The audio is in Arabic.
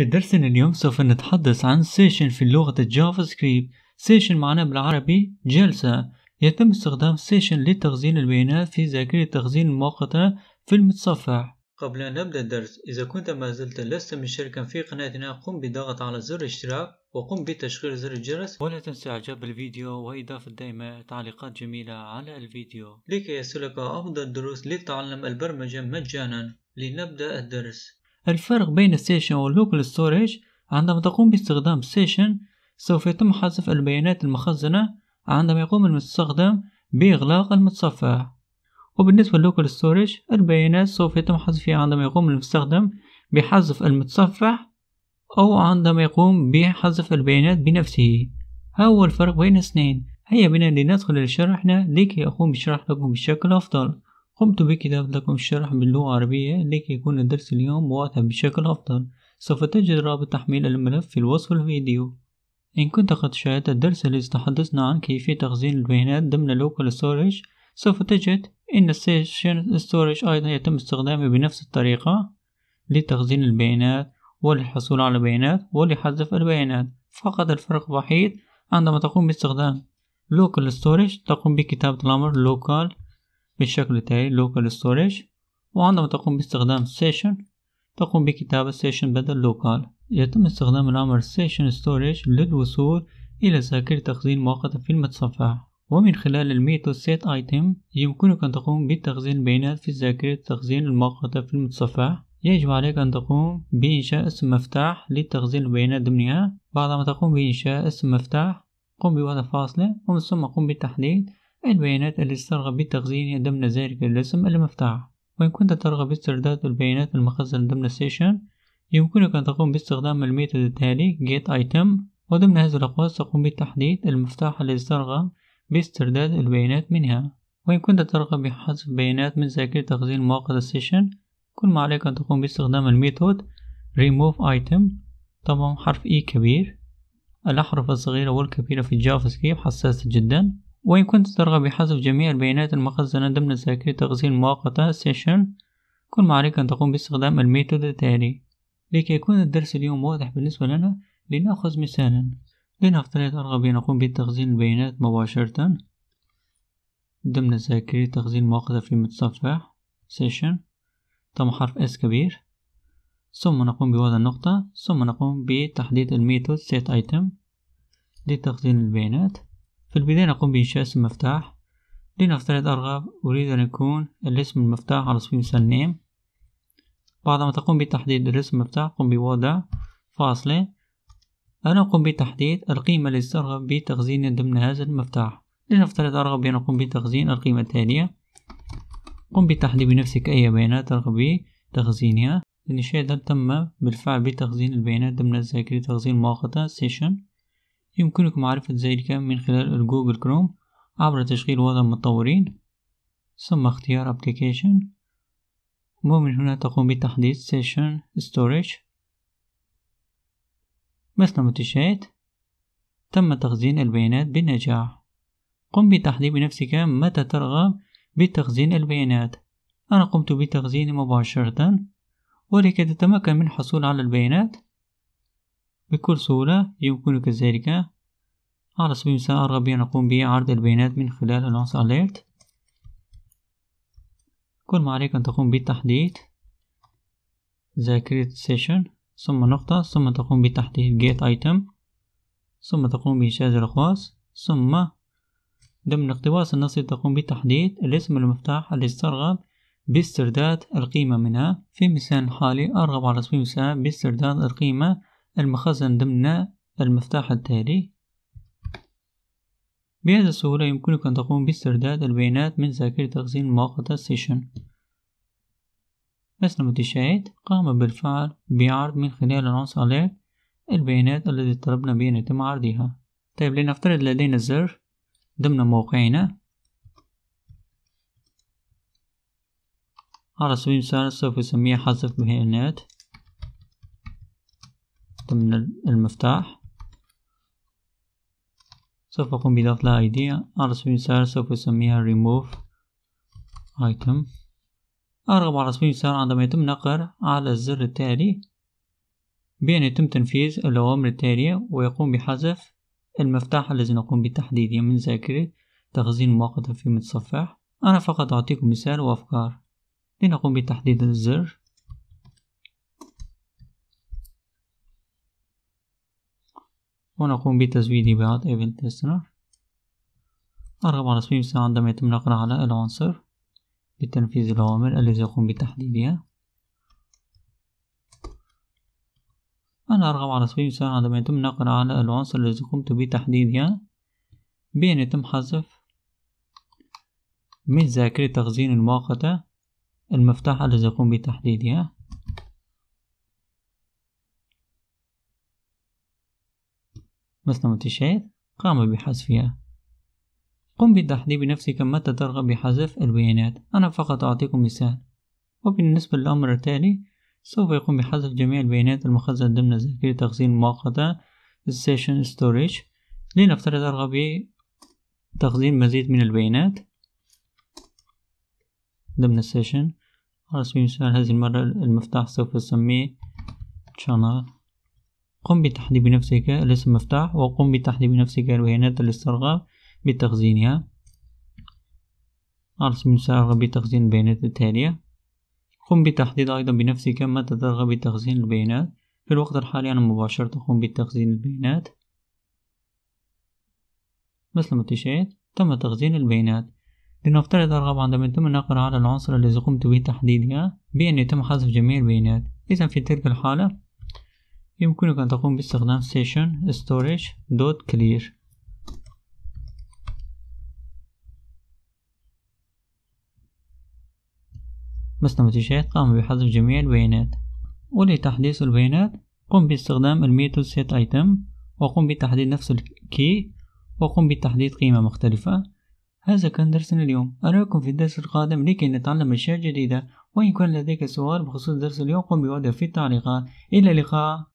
في درسنا اليوم سوف نتحدث عن سيشن في لغة الجافا سكريبت سيشن معناه بالعربي جلسة يتم استخدام سيشن لتخزين البيانات في ذاكرة تخزين مؤقتة في المتصفح قبل أن نبدأ الدرس إذا كنت ما زلت لست مشتركا في قناتنا قم بالضغط على زر الاشتراك وقم بتشغيل زر الجرس ولا تنسى إعجاب الفيديو وإضافة دائما تعليقات جميلة على الفيديو لكي يصلك أفضل دروس لتعلم البرمجة مجانا لنبدأ الدرس الفرق بين السيشن واللوكال ستوريج عندما تقوم باستخدام سيشن سوف يتم حذف البيانات المخزنة عندما يقوم المستخدم بإغلاق المتصفح وبالنسبة للوكال ستوريج البيانات سوف يتم حذفها عندما يقوم المستخدم بحذف المتصفح أو عندما يقوم بحذف البيانات بنفسه ها هو الفرق بين الاثنين هيا بنا لندخل لشرحنا لكي أقوم بشرح لكم بشكل أفضل قمت بكتابة لكم الشرح باللغة العربية لكي يكون الدرس اليوم واضح بشكل أفضل سوف تجد رابط تحميل الملف في الوصف الفيديو إن كنت قد شاهدت الدرس الذي تحدثنا عن كيفية تخزين البيانات ضمن لوكال ستورج سوف تجد أن السيشن ستورج أيضا يتم استخدامه بنفس الطريقة لتخزين البيانات وللحصول على بيانات ولحذف البيانات فقط الفرق وحيد عندما تقوم باستخدام local storage تقوم بكتابة الأمر local بالشكل التالي local storage وعندما تقوم باستخدام session تقوم بكتابة session بدل local يتم استخدام الأمر session storage للوصول إلى ذاكرة تخزين مؤقتة في المتصفح ومن خلال الميتو set item يمكنك أن تقوم بتخزين البيانات في ذاكرة التخزين المؤقتة في المتصفح يجب عليك أن تقوم بإنشاء اسم مفتاح لتخزين البيانات ضمنها بعدما تقوم بإنشاء اسم مفتاح قم بوضع فاصلة ومن ثم قم بتحديد البيانات التي ترغب بتخزينها ضمن ذلك الاسم المفتاح وإن كنت ترغب باسترداد البيانات المخزنة ضمن السيشن يمكنك أن تقوم باستخدام الميثود التالي getItem وضمن هذا الأقواس تقوم بتحديد المفتاح الذي ترغب باسترداد البيانات منها وإن كنت ترغب بحذف بيانات من ذاكرة تخزين مؤقت السيشن كل ما عليك أن تقوم باستخدام الميثود removeItem طبعا حرف E كبير الأحرف الصغيرة والكبيرة في الجافا سكريبت حساسة جدا وإن كنت ترغب بحذف جميع البيانات المخزنة ضمن ذاكرة تخزين مؤقتة سيشن كل ما عليك أن تقوم باستخدام الميثود التالي لكي يكون الدرس اليوم واضح بالنسبة لنا لنأخذ مثالا لنفترض أرغب أن أقوم بتخزين البيانات مباشرة ضمن ذاكرة تخزين مؤقتة في متصفح سيشن ثم حرف S كبير ثم نقوم بوضع النقطة ثم نقوم بتحديد الميثود set item لتخزين البيانات في البداية نقوم بإنشاء اسم مفتاح لنفترض أرغب أريد أن يكون الاسم المفتاح على المثال نيم بعدما تقوم بتحديد الاسم المفتاح قم بوضع فاصلة أنا أقوم بتحديد القيمة التي ترغب بتخزينها ضمن هذا المفتاح لنفترض أرغب بأن أقوم بتخزين القيمة التالية قم بتحديد بنفسك أي بيانات ترغب بتخزينها لأن الشيء تم بالفعل بتخزين البيانات ضمن الذاكرة تخزين مؤقتة سيشن يمكنك معرفة ذلك من خلال الجوجل كروم عبر تشغيل وضع المطورين ثم اختيار Application ومن هنا تقوم بتحديث Session Storage مثل ما تشاهد تم تخزين البيانات بنجاح قم بتحديد بنفسك متى ترغب بتخزين البيانات أنا قمت بتخزين مباشرة ولكي تتمكن من الحصول على البيانات بكل سهولة يمكنك ذلك على سبيل المثال أرغب بأن أقوم بعرض البيانات من خلال العنصر alert كل ما عليك أن تقوم بالتحديث the create session ثم نقطة ثم تقوم بتحديث get item ثم تقوم بإنشاء الأقواس ثم ضمن اقتباس النص تقوم بتحديد الاسم المفتاح الذي ترغب باسترداد القيمة منها في مثال حالي أرغب على سبيل المثال باسترداد القيمة المخزن ضمن المفتاح التالي بهذه السهولة يمكنك أن تقوم باسترداد البيانات من ذاكرة تخزين مؤقتة سيشن مثل ما تشاهد قام بالفعل بعرض من خلال عنصر alert البيانات التي طلبنا بأن يتم عرضها طيب لنفترض لدينا زر ضمن موقعنا على سبيل المثال سوف نسميه حذف بيانات ضمن المفتاح سوف أقوم بإضافة لها على سبيل المثال سوف أسميها remove item أرغب على سبيل المثال عندما يتم نقر على الزر التالي بأن يتم تنفيذ الأوامر التالية ويقوم بحذف المفتاح الذي نقوم بتحديده يعني من ذاكرة تخزين مؤقتة في متصفح أنا فقط أعطيكم مثال وأفكار لنقوم بتحديد الزر ونقوم بتزويد بعض event listener أرغب على تصميم ساعة عندما يتم نقر على العنصر بتنفيذ الأوامر الذي يقوم بتحديدها أنا أرغب على تصميم ساعة عندما يتم نقر على العنصر الذي قمت بتحديدها بأن يتم حذف من ذاكرة تخزين المؤقتة المفتاح الذي يقوم بتحديدها مثنى وتسعين قام بحذفها قم بالتحديد بنفسك متى ترغب بحذف البيانات أنا فقط أعطيكم مثال وبالنسبة للأمر التالي سوف يقوم بحذف جميع البيانات المخزنة ضمن ذاكرة تخزين مؤقتة Session Storage لنفترض أرغب بتخزين مزيد من البيانات ضمن Session على سبيل المثال هذه المرة المفتاح سوف أسميه Channel قم بتحديد بنفسك الاسم مفتاح وقم بتحديد بنفسك البيانات الاسترغاف بتخزينها ارسم مسارغ بتخزين البيانات التالية قم بتحديد أيضا بنفسك متى ترغب بتخزين البيانات في الوقت الحالي أنا مباشرة أقوم بتخزين البيانات مثل ما تشاهد تم تخزين البيانات لنفترض أرغب عندما يتم النقر على العنصر الذي قمت به تحديدها بأن يتم حذف جميع البيانات إذا في تلك الحالة يمكنك أن تقوم باستخدام session storage dot clear تشاهد قام بحذف جميع البيانات ولتحديث البيانات قم باستخدام الميثود set item وقم بتحديد نفس الكي وقم بتحديد قيمة مختلفة هذا كان درسنا اليوم أراكم في الدرس القادم لكي نتعلم أشياء جديدة وإن كان لديك سؤال بخصوص درس اليوم قم بوضعه في التعليقات إلى اللقاء